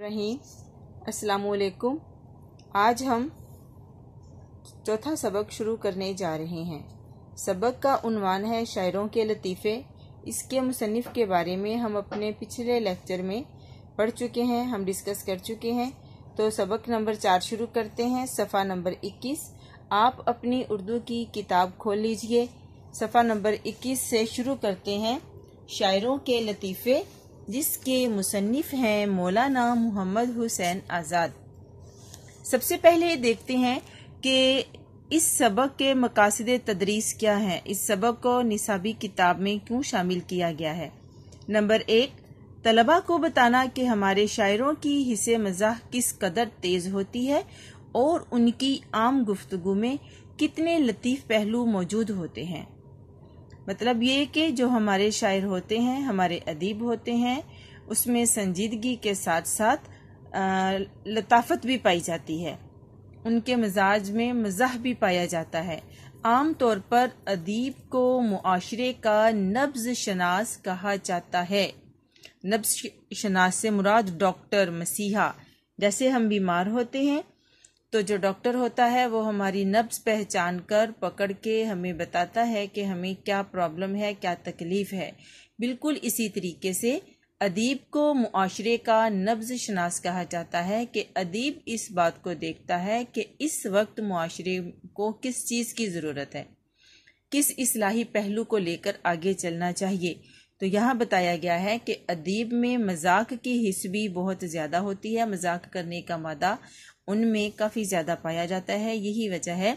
रहीम अस्सलाम आज हम चौथा सबक शुरू करने जा रहे हैं सबक का उनवान है शायरों के लतीफ़े इसके मुसनफ़ के बारे में हम अपने पिछले लेक्चर में पढ़ चुके हैं हम डिस्कस कर चुके हैं तो सबक नंबर चार शुरू करते हैं सफ़ा नंबर इक्कीस आप अपनी उर्दू की किताब खोल लीजिए सफ़ा नंबर इक्कीस से शुरू करते हैं शायरों के लतीफ़े जिसके मुसन्फ़ हैं मौलाना मोहम्मद हुसैन आज़ाद सबसे पहले देखते हैं कि इस सबक के मकासद तदरीस क्या हैं इस सबक को निसाबी किताब में क्यों शामिल किया गया है नंबर एक तलबा को बताना कि हमारे शायरों की हिस्से मजाक किस कदर तेज़ होती है और उनकी आम गुफ्तगु में कितने लतीफ़ पहलू मौजूद होते हैं मतलब ये कि जो हमारे शायर होते हैं हमारे अदीब होते हैं उसमें संजीदगी के साथ साथ आ, लताफत भी पाई जाती है उनके मिजाज में मज़ाह भी पाया जाता है आम तौर पर अदीब को मुआशरे का नब्ज शनास कहा जाता है नब्ज शनास से मुराद डॉक्टर मसीहा जैसे हम बीमार होते हैं तो जो डॉक्टर होता है वो हमारी नब्स पहचान कर पकड़ के हमें बताता है कि हमें क्या प्रॉब्लम है क्या तकलीफ़ है बिल्कुल इसी तरीके से अदीब को मुआशरे का नब्ज शनास कहा जाता है कि अदीब इस बात को देखता है कि इस वक्त मुआशरे को किस चीज़ की ज़रूरत है किस इसलाही पहलू को लेकर आगे चलना चाहिए तो यहाँ बताया गया है कि अदीब में मजाक की हिस्बी बहुत ज़्यादा होती है मजाक करने का मादा उनमें काफ़ी ज़्यादा पाया जाता है यही वजह है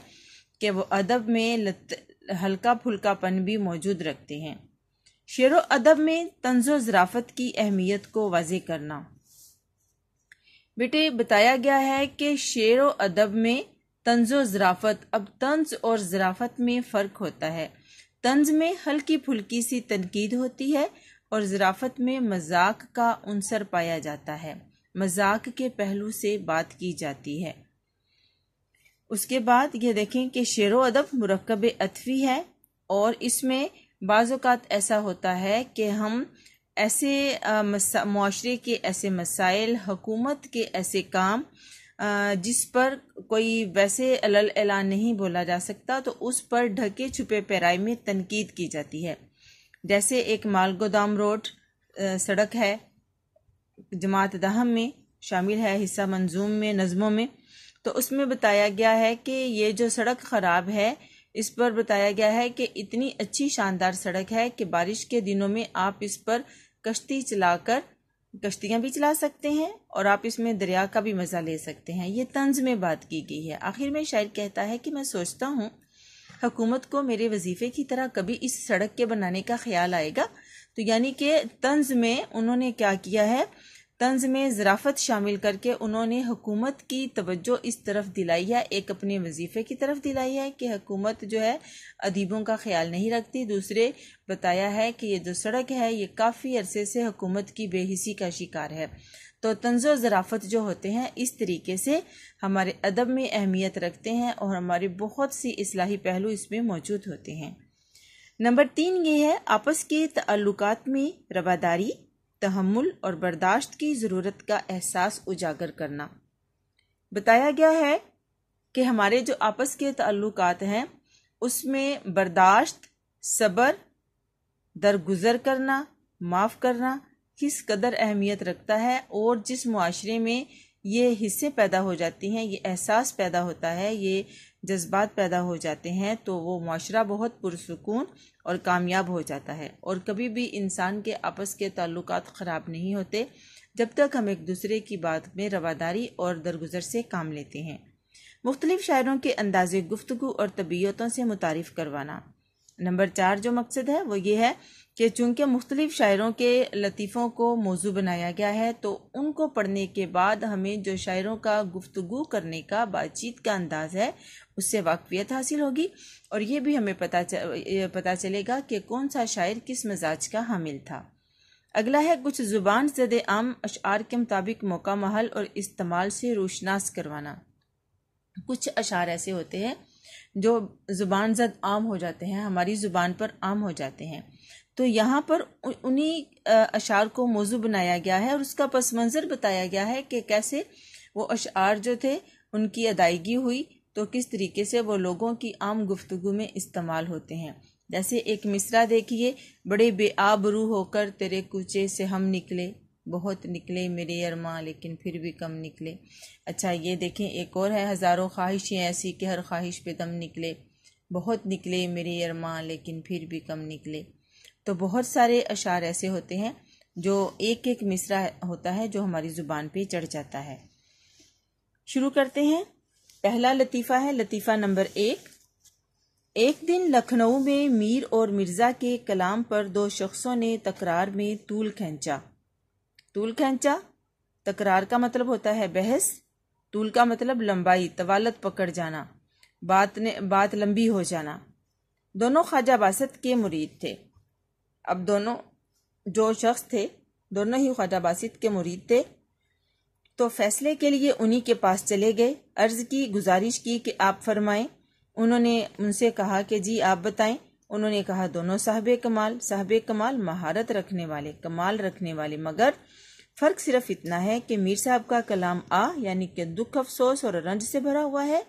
कि वो अदब में लत हल्का फुल्कापन भी मौजूद रखते हैं शेर अदब में तंज ज़राफ़त की अहमियत को वाज करना बेटे बताया गया है कि शेर अदब में तंज ज़राफ़त अब तंज और ज़राफ़त में फ़र्क होता है तंज में हल्की फुल्की सी तनकीद होती है और ज़राफ़त में मजाक का अनसर पाया जाता है मजाक के पहलू से बात की जाती है उसके बाद ये देखें कि शेर अदब मरकब अतफी है और इसमें बाज़ात ऐसा होता है कि हम ऐसे माशरे के ऐसे मसाइल हकूमत के ऐसे काम जिस पर कोई वैसे अलल ऐलान नहीं बोला जा सकता तो उस पर ढके छुपे पैराई में तनकीद की जाती है जैसे एक माल गोदाम रोड सड़क है जमात दहम में शामिल है हिस्सा मंजूम में नज़मों में तो उसमें बताया गया है कि ये जो सड़क ख़राब है इस पर बताया गया है कि इतनी अच्छी शानदार सड़क है कि बारिश के दिनों में आप इस पर कश्ती चलाकर कश्तियाँ भी चला सकते हैं और आप इसमें दरिया का भी मज़ा ले सकते हैं ये तंज में बात की गई है आखिर में शायर कहता है कि मैं सोचता हूँ हुकूमत को मेरे वजीफे की तरह कभी इस सड़क के बनाने का ख्याल आएगा तो यानी कि तंज में उन्होंने क्या किया है तंज में ज़राफ़त शामिल करके उन्होंने हुकूमत की तवज्जो इस तरफ दिलाई है एक अपने वजीफ़े की तरफ दिलाई है कि हुकूमत जो है अदीबों का ख्याल नहीं रखती दूसरे बताया है कि ये जो सड़क है ये काफ़ी अरसे से हुकूमत की बेहिसी का शिकार है तो तंज ज़राफ़त जो होते हैं इस तरीके से हमारे अदब में अहमियत रखते हैं और हमारे बहुत सी असलाही पहलू इसमें मौजूद होते हैं नंबर तीन ये है आपस के तल्लुकात में रवादारी तहमुल और बर्दाश्त की ज़रूरत का एहसास उजागर करना बताया गया है कि हमारे जो आपस के ताल्लुक हैं उसमें बर्दाश्त सब्र दरगुजर करना माफ़ करना किस कदर अहमियत रखता है और जिस माशरे में ये हिस्से पैदा हो जाती हैं ये एहसास पैदा होता है ये जज्बात पैदा हो जाते हैं तो वो माशरा बहुत पुरसकून और कामयाब हो जाता है और कभी भी इंसान के आपस के ताल्लुक ख़राब नहीं होते जब तक हम एक दूसरे की बात में रवादारी और दरगुजर से काम लेते हैं मुख्तलिफ़ शायरों के अंदाज़ गुफ्तु और तबीयतों से मुतारफ़ करवाना नंबर चार जो मकसद है वो ये है कि चूंकि मुख्तलिफ़ शायरों के लतीफ़ों को मौजू बनाया गया है तो उनको पढ़ने के बाद हमें जो शायरों का गुफ्तगु करने का बातचीत का अंदाज़ है उससे वाकफियत हासिल होगी और ये भी हमें पता चल, पता चलेगा कि कौन सा शायर किस मिजाज का हामिल था अगला है कुछ ज़ुबान जद आम अशार के मुताबिक मौका महल और इस्तेमाल से रोशनास करवाना कुछ अशार ऐसे होते हैं जो ज़ुबान जद आम हो जाते हैं हमारी ज़ुबान पर आम हो जाते हैं तो यहाँ पर उन्हीं अशार को मौजू बनाया गया है और उसका पस मंज़र बताया गया है कि कैसे वो अशार जो थे उनकी अदायगी हुई तो किस तरीके से वो लोगों की आम गुफ्तु में इस्तेमाल होते हैं जैसे एक मिसरा देखिए बड़े बेआबरू होकर तेरे कुचे से हम निकले बहुत निकले मेरे अरमा लेकिन फिर भी कम निकले अच्छा ये देखें एक और है हज़ारों ख्वाहिशें ऐसी कि हर ख्वाहिश पे दम निकले बहुत निकले मेरे अरमा लेकिन फिर भी कम निकले तो बहुत सारे अशार ऐसे होते हैं जो एक एक मिसरा होता है जो हमारी ज़ुबान पे चढ़ जाता है शुरू करते हैं पहला लतीफ़ा है लतीफ़ा नंबर एक एक दिन लखनऊ में मीर और मिर्ज़ा के कलाम पर दो शख्सों ने तकरार में तूल खेचा तूल खेचा तकरार का मतलब होता है बहस तूल का मतलब लंबाई तवालत पकड़ जाना बात ने बात लंबी हो जाना दोनों ख्वाजा बासत के मुरीद थे अब दोनों जो शख्स थे दोनों ही ख्वाजा बासित के मुरीद थे तो फैसले के लिए उन्हीं के पास चले गए अर्ज की गुजारिश की कि आप फरमाएं उन्होंने उनसे कहा कि जी आप बताएं उन्होंने कहा दोनों साहब कमाल साहब कमाल महारत रखने वाले कमाल रखने वाले मगर फ़र्क सिर्फ इतना है कि मीर साहब का कलाम आ यानी कि दुख अफसोस और रंज से भरा हुआ है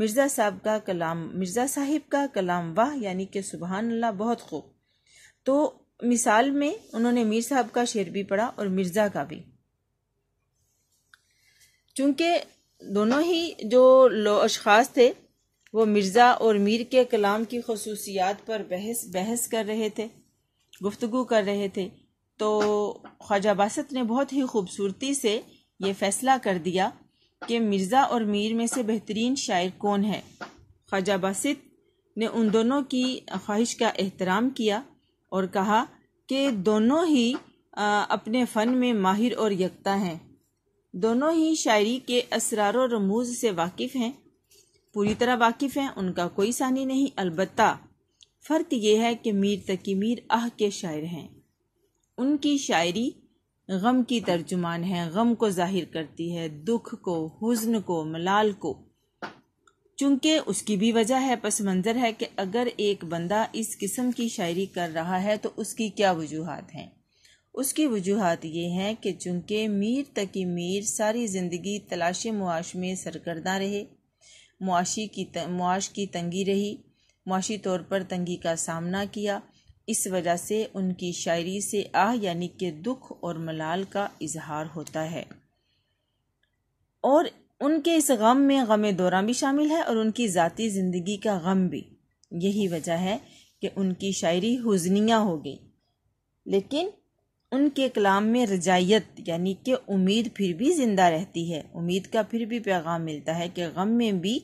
मिर्ज़ा साहब का कलाम मिर्ज़ा साहिब का कलाम वाह यानी कि सुबहान अल्लाह बहुत खूब तो मिसाल में उन्होंने मीर साहब का शेर भी पढ़ा और मिर्ज़ा का भी चूंकि दोनों ही जो अशखास थे वो मिर्ज़ा और मीर के कलाम की खसूसियात पर बहस बहस कर रहे थे गुफ्तु कर रहे थे तो ख्वाजा बासत ने बहुत ही खूबसूरती से ये फ़ैसला कर दिया कि मिर्ज़ा और मीर में से बेहतरीन शायर कौन है ख्वाजा बासत ने उन दोनों की ख्वाहिश का एहतराम किया और कहा कि दोनों ही अपने फ़न में माहिर और यकता हैं दोनों ही शायरी के असरार रमूज से वाकिफ़ हैं पूरी तरह वाकिफ़ हैं उनका कोई सानी नहीं अलबत्ता फ़र्क ये है कि मीर तकी मीर आह के शायर हैं उनकी शायरी गम की तर्जुमान है गम को जाहिर करती है दुख को हुजन को मलाल को चूंकि उसकी भी वजह है पस मंज़र है कि अगर एक बंदा इस किस्म की शायरी कर रहा है तो उसकी क्या वजूहत हैं उसकी वजूहत ये हैं कि चूंकि मीर तकी मीर सारी ज़िंदगी तलाश मुआश में सरकर्दा रहे मुआशी की मुआश की तंगी रही मुआशी तौर पर तंगी का सामना किया इस वजह से उनकी शायरी से आह यानी कि दुख और मलाल का इजहार होता है और उनके इस गम में गम दौरा भी शामिल है और उनकी जतीी ज़िंदगी का गम भी यही वजह है कि उनकी शायरी हुजनिया हो गई लेकिन उनके कलाम में रजाइत यानी कि उम्मीद फिर भी ज़िंदा रहती है उम्मीद का फिर भी पैगाम मिलता है कि गम में भी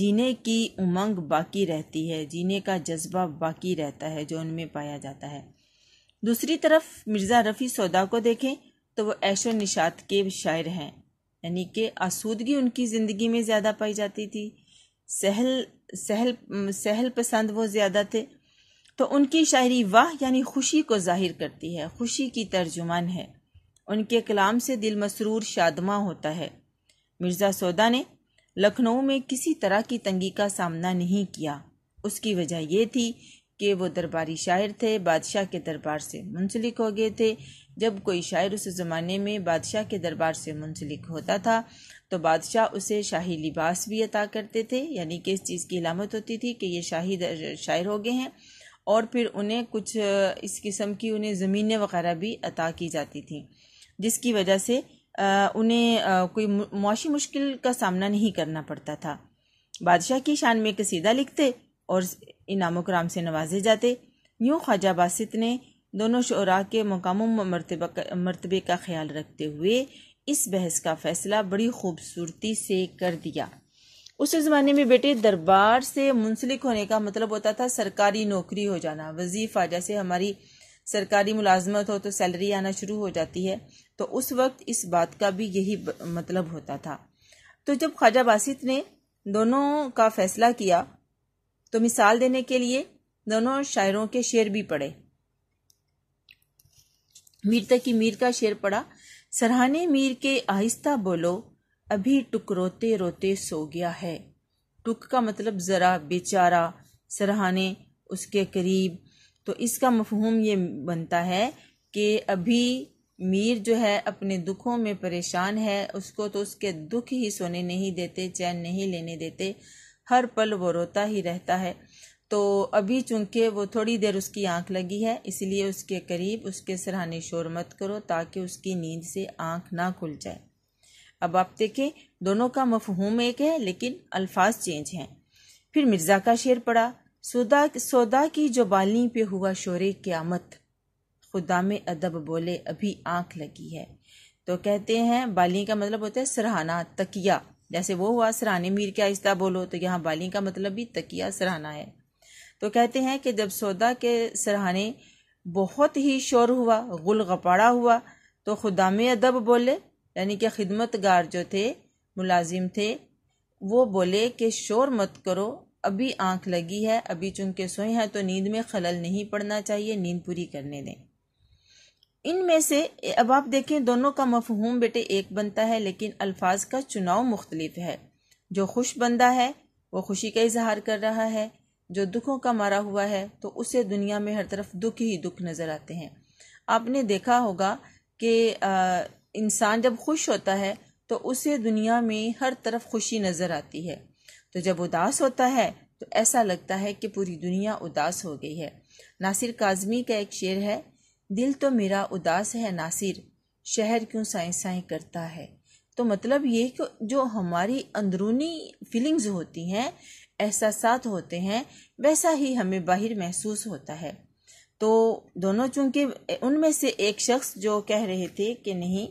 जीने की उमंग बाकी रहती है जीने का जज्बा बाकी रहता है जो उनमें पाया जाता है दूसरी तरफ मिर्ज़ा रफ़ी सौदा को देखें तो वो ऐशो निशात के शायर हैं यानी कि आसूदगी उनकी ज़िंदगी में ज़्यादा पाई जाती थी सहल सहल सहल पसंद वो ज़्यादा थे तो उनकी शायरी वाह यानी खुशी को जाहिर करती है खुशी की तर्जुमान है उनके कलाम से दिल मसरूर शादमा होता है मिर्ज़ा सौदा ने लखनऊ में किसी तरह की तंगी का सामना नहीं किया उसकी वजह यह थी कि वो दरबारी शायर थे बादशाह के दरबार से मुंसलिक हो गए थे जब कोई शायर उस ज़माने में बादशाह के दरबार से मुंसलिक होता था तो बादशाह उसे शाही लिबास भी अता करते थे यानी कि इस चीज़ की अलामत होती थी कि ये शाही शायर हो गए हैं और फिर उन्हें कुछ इस किस्म की उन्हें ज़मीनें वगैरह भी अता की जाती थी जिसकी वजह से उन्हें कोई मुशी मुश्किल का सामना नहीं करना पड़ता था बादशाह की शान में कसीदा लिखते और इनाम कराम से नवाजे जाते यूँ ख्वाजा बासित ने दोनों शरा के मकाम मरतबे का ख्याल रखते हुए इस बहस का फ़ैसला बड़ी खूबसूरती से कर दिया उस ज़माने में बेटे दरबार से मुंसलिक होने का मतलब होता था सरकारी नौकरी हो जाना वजीफ़ा जैसे हमारी सरकारी मुलाजमत हो तो सैलरी आना शुरू हो जाती है तो उस वक्त इस बात का भी यही मतलब होता था तो जब ख्वाजा बासित ने दोनों का फैसला किया तो मिसाल देने के लिए दोनों शायरों के शेर भी पढ़े मीर तक की मीर का शेर पढ़ा सरहाने मीर के आहिस्ता बोलो अभी टुक रोते रोते सो गया है टुक का मतलब ज़रा बेचारा सरहाने उसके करीब तो इसका मफहम ये बनता है कि अभी मीर जो है अपने दुखों में परेशान है उसको तो उसके दुख ही सोने नहीं देते चैन नहीं लेने देते हर पल वो रोता ही रहता है तो अभी चूंकि वो थोड़ी देर उसकी आंख लगी है इसलिए उसके करीब उसके सरहाने शोर मत करो ताकि उसकी नींद से आंख ना खुल जाए अब आप देखें दोनों का मफहूम एक है लेकिन अल्फाज चेंज हैं फिर मिर्ज़ा का शेर पड़ा सौदा सौदा की जो बाली पे हुआ शोर क़्यामत खुदा में अदब बोले अभी आँख लगी है तो कहते हैं बाली का मतलब होता है सराहना तकिया जैसे वो हुआ सराहने मीर क्या आहिस्ता बोलो तो यहाँ बाली का मतलब भी तकिया सराहना है तो कहते हैं कि जब सौदा के सराहने बहुत ही शोर हुआ गुल गपाड़ा हुआ तो खुदाम अदब बोले यानी कि गार जो थे मुलाजिम थे वो बोले कि शोर मत करो अभी आंख लगी है अभी चूंकि सोए हैं तो नींद में खलल नहीं पड़ना चाहिए नींद पूरी करने दें इन में से अब आप देखें दोनों का मफहूम बेटे एक बनता है लेकिन अल्फाज का चुनाव मुख्तलिफ है जो खुश बंदा है वो खुशी का इजहार कर रहा है जो दुखों का मारा हुआ है तो उसे दुनिया में हर तरफ दुख ही दुख नज़र आते हैं आपने देखा होगा कि इंसान जब खुश होता है तो उसे दुनिया में हर तरफ खुशी नज़र आती है तो जब उदास होता है तो ऐसा लगता है कि पूरी दुनिया उदास हो गई है नासिर काजमी का एक शेर है दिल तो मेरा उदास है नासिर शहर क्यों साई साई करता है तो मतलब ये कि जो हमारी अंदरूनी फीलिंग्स होती हैं एहसास होते हैं वैसा ही हमें बाहर महसूस होता है तो दोनों चूँकि उनमें से एक शख्स जो कह रहे थे कि नहीं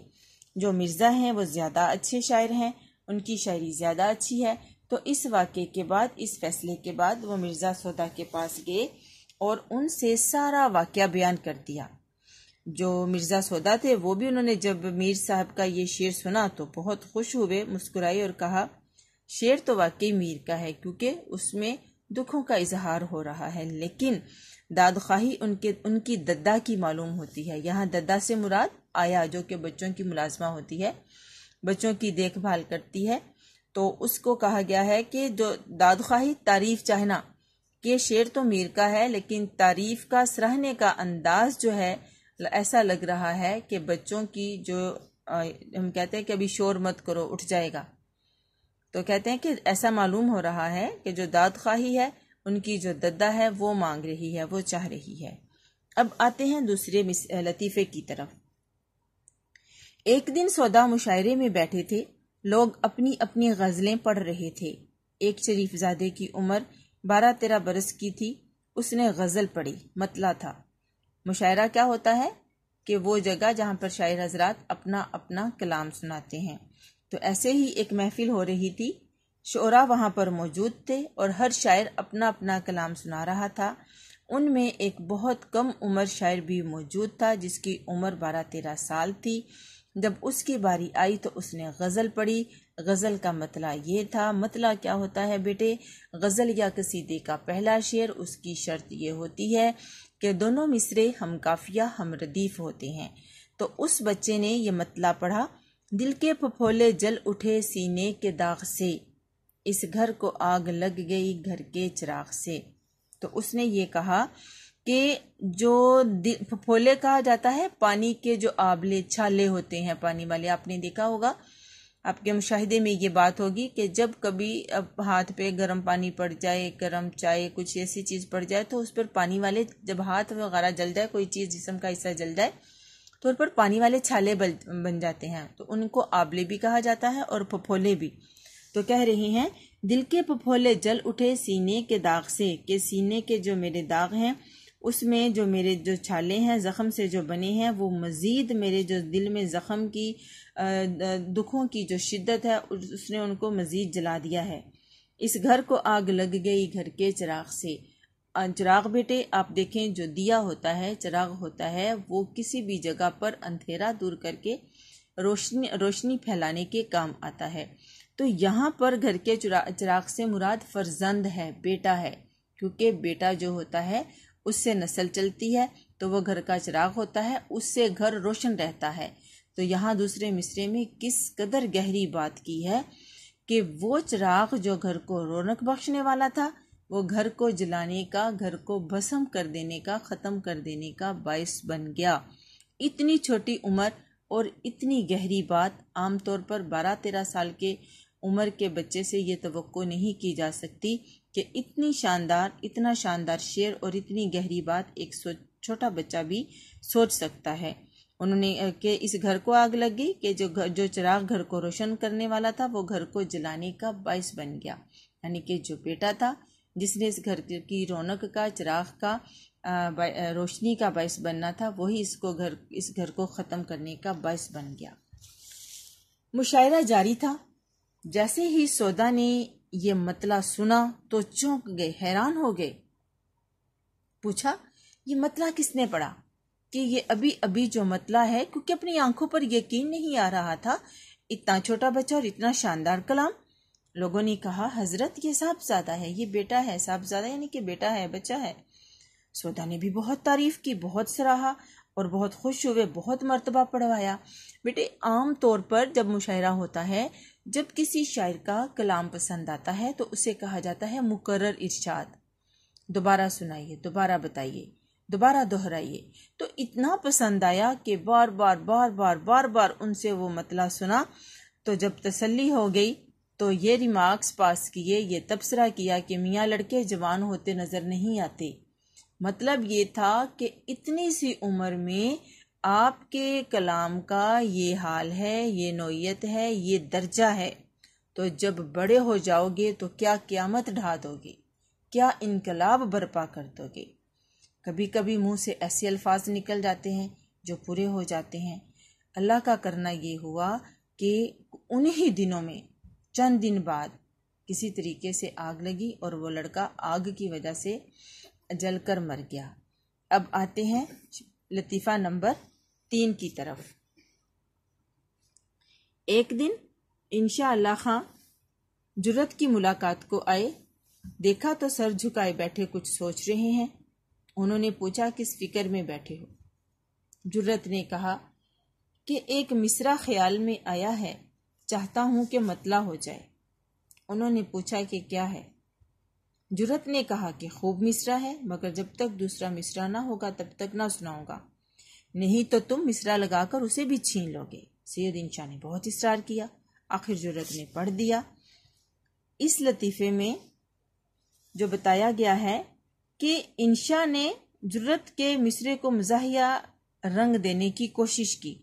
जो मिर्ज़ा हैं वो ज़्यादा अच्छे शायर हैं उनकी शायरी ज़्यादा अच्छी है तो इस वाक़े के बाद इस फैसले के बाद वो मिर्ज़ा सौदा के पास गए और उनसे सारा वाक़ बयान कर दिया जो मिर्ज़ा सौदा थे वो भी उन्होंने जब मीर साहब का ये शेर सुना तो बहुत खुश हुए मुस्कुराए और कहा शेर तो वाकई मीर का है क्योंकि उसमें दुखों का इजहार हो रहा है लेकिन दादखाही उनके उनकी दद्दा की मालूम होती है यहाँ दद्दा से मुराद आया जो कि बच्चों की मुलाजमा होती है बच्चों की देखभाल करती है तो उसको कहा गया है कि जो दादखाही तारीफ चाहना कि शेर तो मीर का है लेकिन तारीफ का सराहने का अंदाज जो है ऐसा लग रहा है कि बच्चों की जो हम कहते हैं कि अभी शोर मत करो उठ जाएगा तो कहते हैं कि ऐसा मालूम हो रहा है कि जो दाद खाही है उनकी जो दद्दा है वो मांग रही है वो चाह रही है अब आते हैं दूसरे लतीफ़े की तरफ एक दिन सौदा मुशायरे में बैठे थे लोग अपनी अपनी गज़लें पढ़ रहे थे एक शरीफजादे की उम्र बारह तेरह बरस की थी उसने गज़ल पढ़ी मतला था मुशायरा क्या होता है कि वो जगह जहां पर शायर हजरात अपना अपना कलाम सुनाते हैं तो ऐसे ही एक महफिल हो रही थी शोरा वहाँ पर मौजूद थे और हर शायर अपना अपना कलाम सुना रहा था उनमें एक बहुत कम उम्र शायर भी मौजूद था जिसकी उम्र बारह तेरह साल थी जब उसकी बारी आई तो उसने गज़ल पढ़ी गज़ल का मतला ये था मतला क्या होता है बेटे गज़ल या कसीदे का पहला शेर उसकी शर्त ये होती है कि दोनों मिसरे हम काफिया हम रदीफ होते हैं तो उस बच्चे ने यह मतला पढ़ा दिल के पफोले जल उठे सीने के दाग से इस घर को आग लग गई घर के चिराग से तो उसने ये कहा कि जो फफोले कहा जाता है पानी के जो आबले छाले होते हैं पानी वाले आपने देखा होगा आपके मुशाहिदे में ये बात होगी कि जब कभी अब हाथ पे गर्म पानी पड़ जाए गर्म चाय कुछ ऐसी चीज़ पड़ जाए तो उस पर पानी वाले जब हाथ वगैरह जल जाए कोई चीज़ जिसम का हिस्सा जल जाए तौर पर पानी वाले छाले बन जाते हैं तो उनको आबले भी कहा जाता है और फफोले भी तो कह रही हैं दिल के फफोले जल उठे सीने के दाग से के सीने के जो मेरे दाग हैं उसमें जो मेरे जो छाले हैं ज़ख़म से जो बने हैं वो मज़ीद मेरे जो दिल में ज़ख्म की दुखों की जो शिद्दत है उसने उनको मज़ीद जला दिया है इस घर को आग लग गई घर के चिराग से चिराग बेटे आप देखें जो दिया होता है चिराग होता है वो किसी भी जगह पर अंधेरा दूर करके रोशनी रोशनी फैलाने के काम आता है तो यहाँ पर घर के चुरा चिराग से मुराद फर्जंद है बेटा है क्योंकि बेटा जो होता है उससे नस्ल चलती है तो वह घर का चिराग होता है उससे घर रोशन रहता है तो यहाँ दूसरे मिसरे में किस कदर गहरी बात की है कि वो चिराग जो घर को रौनक बख्शने वाला था वो घर को जलाने का घर को भस्म कर देने का ख़त्म कर देने का बायस बन गया इतनी छोटी उम्र और इतनी गहरी बात आमतौर पर बारह तेरह साल के उम्र के बच्चे से ये तो नहीं की जा सकती कि इतनी शानदार इतना शानदार शेर और इतनी गहरी बात एक छोटा बच्चा भी सोच सकता है उन्होंने के इस घर को आग लग गई कि जो घर जो चिराग घर को रोशन करने वाला था वो घर को जलाने का बायस बन गया यानी कि जो बेटा था जिसने इस घर की रौनक का चिराग का रोशनी का बायस बनना था वही इसको घर इस घर को ख़त्म करने का बायस बन गया मुशायरा जारी था जैसे ही सौदा ने ये मतला सुना तो चौंक गए हैरान हो गए पूछा ये मतला किसने पढ़ा कि ये अभी अभी जो मतला है क्योंकि अपनी आंखों पर यकीन नहीं आ रहा था इतना छोटा बच्चा और इतना शानदार कलाम लोगों ने कहा हजरत ये साहबजादा है ये बेटा है साहबजादा यानी कि बेटा है बच्चा है सोदा ने भी बहुत तारीफ की बहुत सराहा और बहुत खुश हुए बहुत मरतबा पढ़वाया बेटे आम तौर पर जब मुशायरा होता है जब किसी शायर का कलाम पसंद आता है तो उसे कहा जाता है मुकर्र इर्शाद दोबारा सुनाइए दोबारा बताइए दोबारा दोहराइए तो इतना पसंद आया कि बार बार बार बार बार बार उनसे वो मतला सुना तो जब तसल्ली हो गई तो ये रिमार्क्स पास किए ये तबसरा किया कि मियाँ लड़के जवान होते नज़र नहीं आते मतलब ये था कि इतनी सी उम्र में आपके कलाम का ये हाल है ये नोयत है ये दर्जा है तो जब बड़े हो जाओगे तो क्या क़्यामत ढा दोगे क्या इनकलाब बर्पा कर दोगे कभी कभी मुंह से ऐसे अल्फाज निकल जाते हैं जो पूरे हो जाते हैं अल्लाह का करना ये हुआ कि उन्हीं दिनों में चंद दिन बाद किसी तरीके से आग लगी और वो लड़का आग की वजह से जलकर मर गया अब आते हैं लतीफ़ा नंबर तीन की तरफ एक दिन इंशा अल्लाह खां जुरत की मुलाकात को आए देखा तो सर झुकाए बैठे कुछ सोच रहे हैं उन्होंने पूछा किस फिक्र में बैठे हो जुर्रत ने कहा कि एक मिसरा ख्याल में आया है चाहता हूं कि मतला हो जाए उन्होंने पूछा कि क्या है जुरत ने कहा कि खूब मिसरा है मगर जब तक दूसरा मिसरा ना होगा तब तक ना सुनाऊंगा नहीं तो तुम मिसरा लगाकर उसे भी छीन लोगे सैदिन शाह ने बहुत इसरार किया आखिर जुरत ने पढ़ दिया इस लतीफ़े में जो बताया गया है कि इंशा ने जुरत के मिसरे को मजाहिया रंग देने की कोशिश की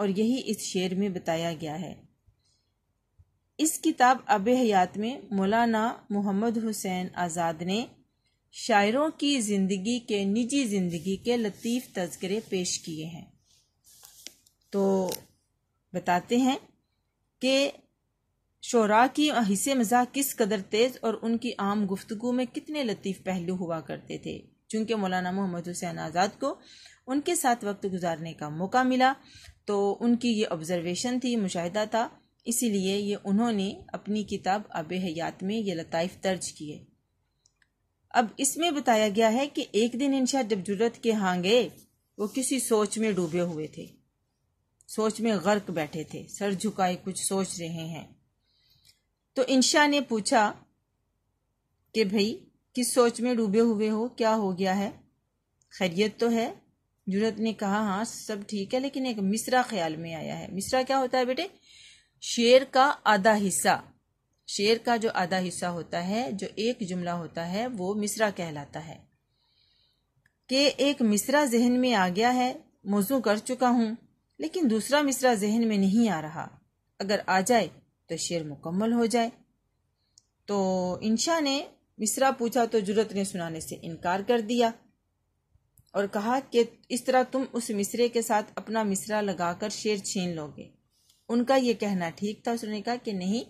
और यही इस शेर में बताया गया है इस किताब अब हयात में मौलाना मोहम्मद हुसैन आज़ाद ने शायरों की ज़िंदगी के निजी ज़िंदगी के लतीफ़ तस्करे पेश किए हैं तो बताते हैं कि शरा की हिस्से मज़ाक किस कदर तेज़ और उनकी आम गुफ्तु में कितने लतीफ़ पहलू हुआ करते थे चूँकि मौलाना मोहम्मद हुसैन आज़ाद को उनके साथ वक्त गुजारने का मौका मिला तो उनकी ये ऑब्ज़रवेशन थी मुशाह था इसीलिए ये उन्होंने अपनी किताब अब हयात में ये लताइफ दर्ज किए अब इसमें बताया गया है कि एक दिन इंशा जब जरूरत के हाँ गए वो किसी सोच में डूबे हुए थे सोच में गर्क बैठे थे सर झुकाए कुछ सोच रहे हैं तो इंशा ने पूछा कि भाई किस सोच में डूबे हुए हो क्या हो गया है खैरियत तो है जुरत ने कहा हाँ सब ठीक है लेकिन एक मिसरा ख्याल में आया है मिसरा क्या होता है बेटे शेर का आधा हिस्सा शेर का जो आधा हिस्सा होता है जो एक जुमला होता है वो मिसरा कहलाता है कि एक मिसरा जहन में आ गया है मौजू कर चुका हूं लेकिन दूसरा मिसरा जहन में नहीं आ रहा अगर आ जाए तो शेर मुकम्मल हो जाए तो इंशा ने मिसरा पूछा तो जुरत ने सुनाने से इनकार कर दिया और कहा कि इस तरह तुम उस मिसरे के साथ अपना मिसरा लगाकर शेर छीन लोगे उनका ये कहना ठीक था उसने कहा कि नहीं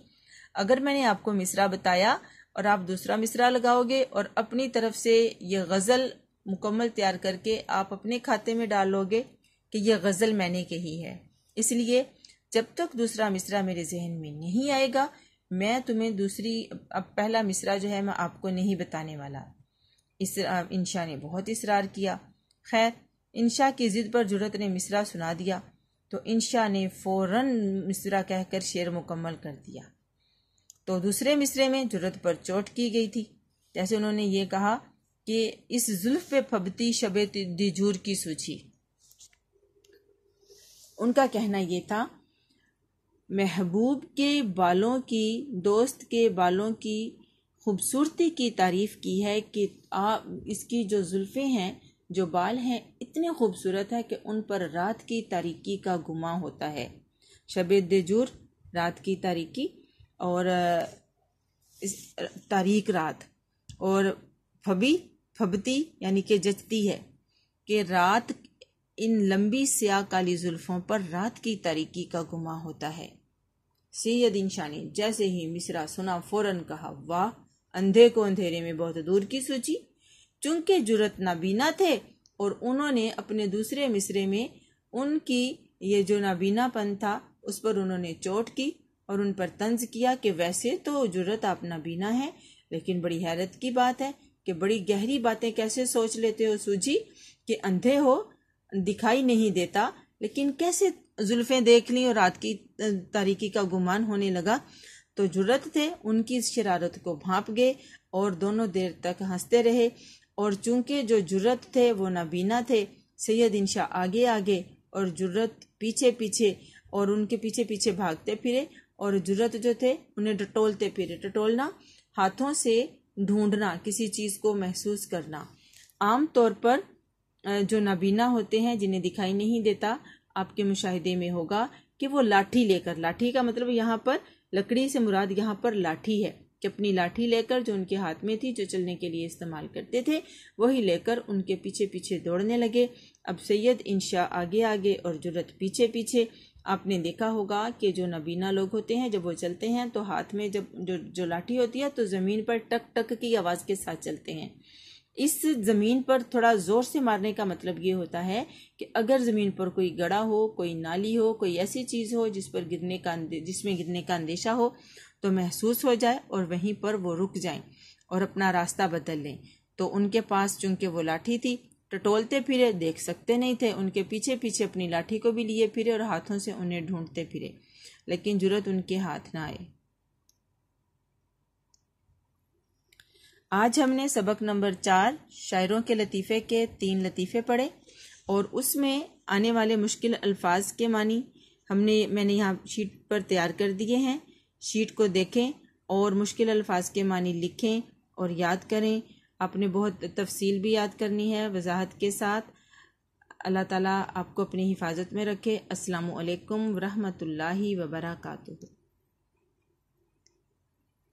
अगर मैंने आपको मिसरा बताया और आप दूसरा मिसरा लगाओगे और अपनी तरफ से ये गज़ल मुकम्मल तैयार करके आप अपने खाते में डालोगे कि यह गज़ल मैंने कही है इसलिए जब तक दूसरा मिसरा मेरे जहन में नहीं आएगा मैं तुम्हें दूसरी अब पहला मिसरा जो है मैं आपको नहीं बताने वाला इस इंशा ने बहुत इसरार किया खैर इंशा की ज़िद पर जुरत ने मिसरा सुना दिया तो इंशा ने फ़ौर मिसरा कहकर शेर मुकम्मल कर दिया तो दूसरे मिसरे में जरूरत पर चोट की गई थी जैसे उन्होंने ये कहा कि इस जुल्फ पे फबती शब दिजूर की सूची उनका कहना ये था महबूब के बालों की दोस्त के बालों की खूबसूरती की तारीफ़ की है कि आप इसकी जो जुल्फे हैं जो बाल हैं इतने खूबसूरत है कि उन पर रात की तारीकी का गुमा होता है शब दजूर रात की तारीकी और इस तारीक रात और फबी फबती यानी कि जचती है कि रात इन लंबी स्या काली जुल्फ़ों पर रात की तारीकी का गुमा होता है सैद इंशानी जैसे ही मिसरा सुना फ़ौरन कहा वाह अंधे को अंधेरे में बहुत दूर की सूची चूंकि जुरत नाबीना थे और उन्होंने अपने दूसरे मिसरे में उनकी ये जो नाबीनापन था उस पर उन्होंने चोट की और उन पर तंज किया कि वैसे तो जुरत आप नाबीना है लेकिन बड़ी हैरत की बात है कि बड़ी गहरी बातें कैसे सोच लेते हो सूझी कि अंधे हो दिखाई नहीं देता लेकिन कैसे जुल्फ़ें देख ली और रात की तारीकी का गुमान होने लगा तो जुरत थे उनकी इस शरारत को भाप गए और दोनों देर तक हंसते रहे और चूंकि जो जुर्रत थे वो नाबीना थे सैयद इंशा आगे आगे और जुर्रत पीछे पीछे और उनके पीछे पीछे भागते फिरे और जुर्रत जो थे उन्हें टटोलते फिरे टटोलना हाथों से ढूंढना किसी चीज़ को महसूस करना आम तौर पर जो नाबीना होते हैं जिन्हें दिखाई नहीं देता आपके मुशाहिदे में होगा कि वो लाठी लेकर लाठी का मतलब यहाँ पर लकड़ी से मुराद यहाँ पर लाठी है कि अपनी लाठी लेकर जो उनके हाथ में थी जो चलने के लिए इस्तेमाल करते थे वही लेकर उनके पीछे पीछे दौड़ने लगे अब सैयद इंशा आगे आगे और जुरत पीछे पीछे आपने देखा होगा कि जो नबीना लोग होते हैं जब वो चलते हैं तो हाथ में जब जो जो लाठी होती है तो ज़मीन पर टक टक की आवाज़ के साथ चलते हैं इस ज़मीन पर थोड़ा ज़ोर से मारने का मतलब ये होता है कि अगर ज़मीन पर कोई गड़ा हो कोई नाली हो कोई ऐसी चीज़ हो जिस पर गिरने का जिसमें गिरने का अंदेशा हो तो महसूस हो जाए और वहीं पर वो रुक जाएं और अपना रास्ता बदल लें तो उनके पास चूंकि वो लाठी थी टटोलते फिरे देख सकते नहीं थे उनके पीछे पीछे अपनी लाठी को भी लिए फिरे और हाथों से उन्हें ढूंढते फिरे लेकिन जरूरत उनके हाथ ना आए आज हमने सबक नंबर चार शायरों के लतीफ़े के तीन लतीफ़े पढ़े और उसमें आने वाले मुश्किल अल्फाज के मानी हमने मैंने यहाँ शीट पर तैयार कर दिए हैं शीट को देखें और मुश्किल अल्फाज के मानी लिखें और याद करें आपने बहुत तफसील भी याद करनी है वजाहत के साथ अल्लाह ताला आपको अपनी हिफाजत में रखे अस्सलाम वालेकुम रहमतुल्लाहि